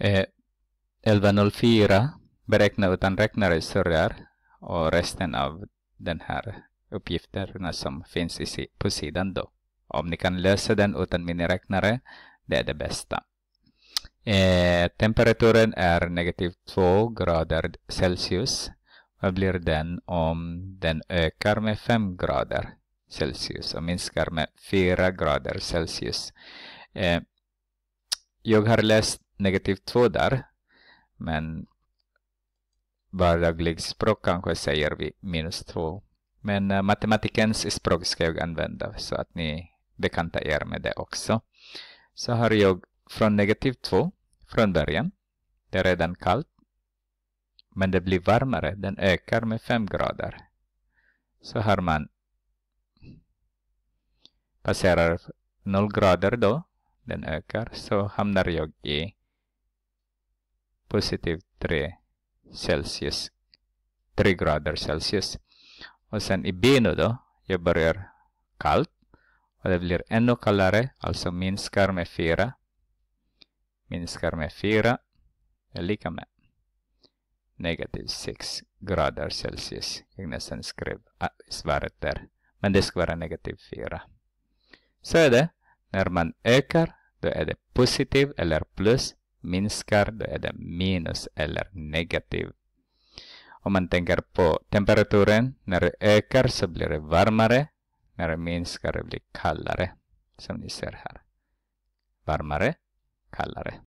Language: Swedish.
11.04 eh, beräkna utan räknare och resten av den här uppgifterna som finns i, på sidan då. Om ni kan lösa den utan miniräknare, det är det bästa. Eh, temperaturen är negativ 2 grader Celsius. Vad blir den om den ökar med 5 grader Celsius och minskar med 4 grader Celsius? Eh, jag har läst negativ 2 där. Men vardagligt språk kanske säger vi minus 2. Men uh, matematikens språk ska jag använda så att ni bekantar er med det också. Så har jag från negativ 2 från början. Det är redan kallt. Men det blir varmare. Den ökar med 5 grader. Så har man passerar 0 grader då. Den ökar. Så hamnar jag i positiv 3 Celsius. 3 grader Celsius. Och sen i bino då, jag börjar kallt. Och det blir ännu kallare, alltså minskar med 4. Minskar med 4 är lika med negativ 6 grader Celsius. Jag nästan skrev ah, svaret där. Men det ska vara negativ 4. Så är det. När man ökar, då är det positiv eller plus minskar, då är det minus eller negativ. Om man tänker på temperaturen, när det ökar så blir det varmare, när det minskar det blir kallare, som ni ser här. Varmare, kallare.